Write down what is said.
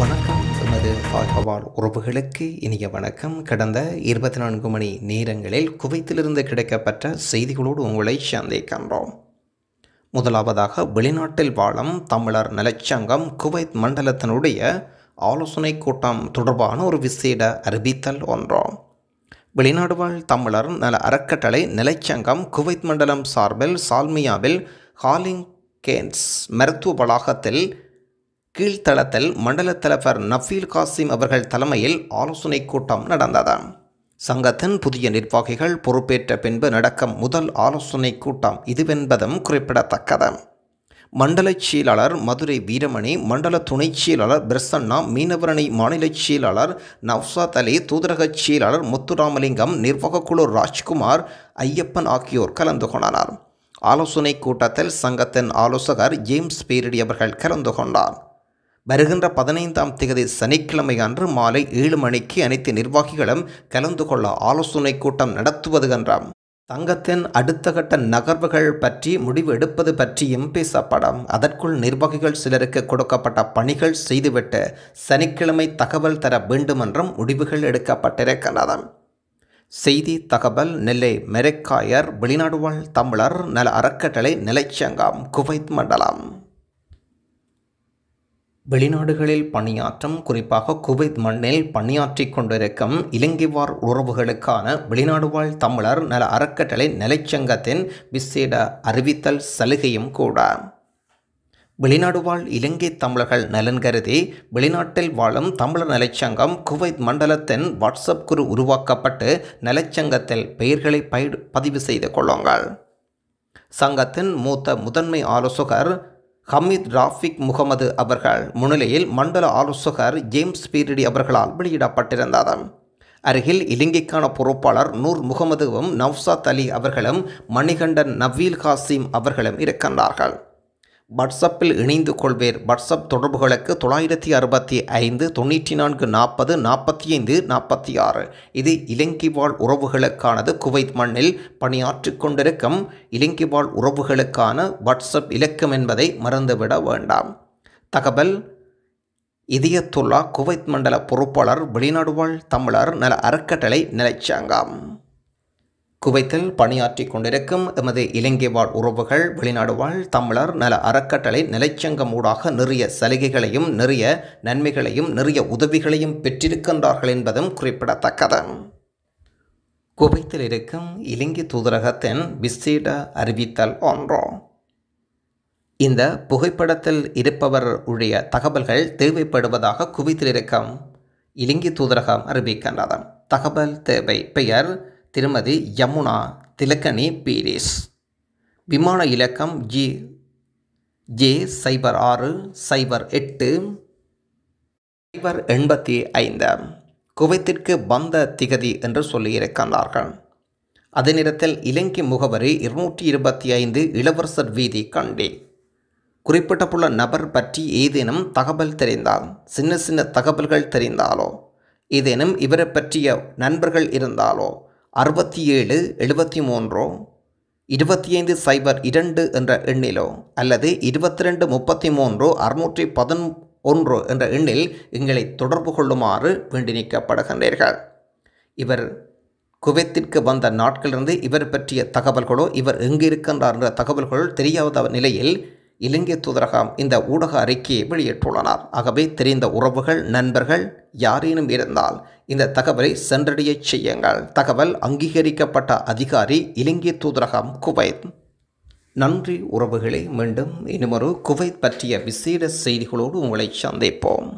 வணக்கம் எமது பாகவால் உறவுகளுக்கு இனிய வணக்கம் கடந்த இருபத்தி நான்கு மணி நேரங்களில் குவைத்திலிருந்து கிடைக்கப்பட்ட செய்திகளோடு உங்களை சந்திக்கின்றோம் முதலாவதாக வெளிநாட்டில் வாழும் தமிழர் நலச்சங்கம் குவைத் மண்டலத்தினுடைய ஆலோசனை கூட்டம் தொடர்பான ஒரு விசேட அறிவித்தல் ஒன்றாம் வெளிநாடு வாழ் தமிழர் நல அறக்கட்டளை நிலைச்சங்கம் குவைத் மண்டலம் சார்பில் சால்மியாவில் ஹாலிங் கேன்ஸ் மருத்துவ வளாகத்தில் கீழ்த்தளத்தில் மண்டல தலைவர் நஃபீல் காசிம் அவர்கள் தலைமையில் ஆலோசனை கூட்டம் நடந்தது சங்கத்தின் புதிய நிர்வாகிகள் பொறுப்பேற்ற பின்பு நடக்கும் முதல் ஆலோசனைக் கூட்டம் இதுவென்பதும் குறிப்பிடத்தக்கது மண்டல செயலாளர் மதுரை வீரமணி மண்டல துணை செயலாளர் பிரசன்னா மீனவரணி மாநில செயலாளர் நவ்சாத் அலி தூதரக செயலாளர் முத்துராமலிங்கம் நிர்வாகக்குழு ராஜ்குமார் ஐயப்பன் ஆகியோர் கலந்து கொண்டனர் ஆலோசனைக் கூட்டத்தில் சங்கத்தின் ஆலோசகர் ஜேம்ஸ் பேரிடி அவர்கள் கலந்து கொண்டார் வருகின்ற பதினைந்தாம் தேதி சனிக்கிழமை அன்று மாலை ஏழு மணிக்கு அனைத்து நிர்வாகிகளும் கலந்து கொள்ள ஆலோசனை கூட்டம் நடத்துவது என்றாம் தங்கத்தின் அடுத்த கட்ட நகர்வுகள் பற்றி முடிவு எடுப்பது பற்றியும் பேசப்படும் அதற்குள் நிர்வாகிகள் சிலருக்கு கொடுக்கப்பட்ட பணிகள் செய்துவிட்டு சனிக்கிழமை தகவல் தர என்றும் முடிவுகள் எடுக்கப்பட்டிருக்கின்றன செய்தி தகவல் நெல்லை மெரக்காயர் வெளிநாடுவாழ் தமிழர் நல அறக்கட்டளை நிலைச்சங்கம் குவைத் மண்டலம் வெளிநாடுகளில் பணியாற்றும் குறிப்பாக குவைத் மண்ணில் பணியாற்றி கொண்டிருக்கும் இலங்கைவார் உறவுகளுக்கான வெளிநாடு வாழ் தமிழர் நல அறக்கட்டளை நிலைச்சங்கத்தின் விசேட அறிவித்தல் சலுகையும் கூட வெளிநாடு வாழ் இலங்கை தமிழர்கள் நலன் கருதி வெளிநாட்டில் வாழும் தமிழர் நலச்சங்கம் குவைத் மண்டலத்தின் வாட்ஸ்அப் குரு உருவாக்கப்பட்டு நலச்சங்கத்தில் பெயர்களை பதிவு செய்து கொள்ளுங்கள் சங்கத்தின் மூத்த முதன்மை ஆலோசகர் ஹமீத் ராஃபிக் முகமது அவர்கள் முன்னிலையில் மண்டல ஆலோசகர் ஜேம்ஸ் பீரிடி அவர்களால் வெளியிடப்பட்டிருந்தது அருகில் இலங்கைக்கான பொறுப்பாளர் நூர் முகமதுவும் நவ்சாத் அலி அவர்களும் மணிகண்டன் நவீல் காசிம் அவர்களும் இருக்கின்றார்கள் வாட்ஸ்அப்பில் இணைந்து கொள்வேர் வாட்ஸ்அப் தொடர்புகளுக்கு தொள்ளாயிரத்தி அறுபத்தி ஐந்து தொண்ணூற்றி நான்கு நாற்பது நாற்பத்தி ஐந்து நாற்பத்தி ஆறு இது இலங்கை வாழ் உறவுகளுக்கானது குவைத் மண்ணில் பணியாற்றிக் கொண்டிருக்கும் இலங்கை வாழ் உறவுகளுக்கான வாட்ஸ்அப் இலக்கம் என்பதை மறந்துவிட வேண்டாம் தகவல் இதயத்துல்லா குவைத் மண்டல பொறுப்பாளர் வெளிநாடுவாழ் தமிழர் நல அறக்கட்டளை நிலைச்சாங்காம் குவைத்தில் பணியாற்றி கொண்டிருக்கும் எமது இலங்கை வாழ் உறவுகள் வெளிநாடு வாழ் தமிழர் நல அறக்கட்டளை நிலைச்சங்கம் ஊடாக நிறைய சலுகைகளையும் நிறைய நன்மைகளையும் நிறைய உதவிகளையும் பெற்றிருக்கின்றார்கள் என்பதும் குறிப்பிடத்தக்கது குவைத்தில் இருக்கும் இலங்கை தூதரகத்தின் விசேட அறிவித்தல் ஒன்றோ இந்த புகைப்படத்தில் இருப்பவர் உடைய தகவல்கள் தேவைப்படுவதாக குவைத்தில் இருக்கும் இலங்கை தூதரகம் அறிவிக்கின்றது தகவல் தேவை பெயர் திருமதி யமுனா திலக்கணி பீரிஸ் விமான இலக்கம் ஜி ஜே சைபர் ஆறு சைபர் எட்டு சைபர் எண்பத்தி ஐந்து குவைத்திற்கு வந்த திகதி என்று சொல்லியிருக்கின்றார்கள் அதே நேரத்தில் இலங்கை முகவரி இருநூற்றி இருபத்தி ஐந்து இளவரசர் வீதி கண்டி குறிப்பிட்டப்புள்ள நபர் பற்றி ஏதேனும் தகவல் தெரிந்தால் சின்ன சின்ன தகவல்கள் தெரிந்தாலோ ஏதேனும் இவரை பற்றிய நண்பர்கள் இருந்தாலோ அறுபத்தி ஏழு எழுபத்தி மூன்றோ இருபத்தி ஐந்து சைபர் இரண்டு என்ற எண்ணிலோ அல்லது இருபத்தி ரெண்டு முப்பத்தி மூன்றோ அறுநூற்றி பதின் ஒன்றோ என்ற எண்ணில் எங்களை தொடர்பு கொள்ளுமாறு வேண்டி நீக்கப்படுகின்றீர்கள் இவர் குவைத்திற்கு வந்த நாட்களிலிருந்து இவர் பற்றிய தகவல்களோ இவர் எங்கிருக்கின்றார் என்ற தகவல்கள் தெரியாத நிலையில் இலங்கை தூதரகம் இந்த ஊடக அறிக்கையை வெளியிட்டுள்ளனர் ஆகவே தெரிந்த உறவுகள் நண்பர்கள் யாரேனும் இருந்தால் இந்த தகவலை சென்றடைய செய்யுங்கள் தகவல் அங்கீகரிக்கப்பட்ட அதிகாரி இலங்கை தூதரகம் குவைத் நன்றி உறவுகளை மீண்டும் இனிமொரு குவைத் பற்றிய விசேட செய்திகளோடு உங்களை சந்திப்போம்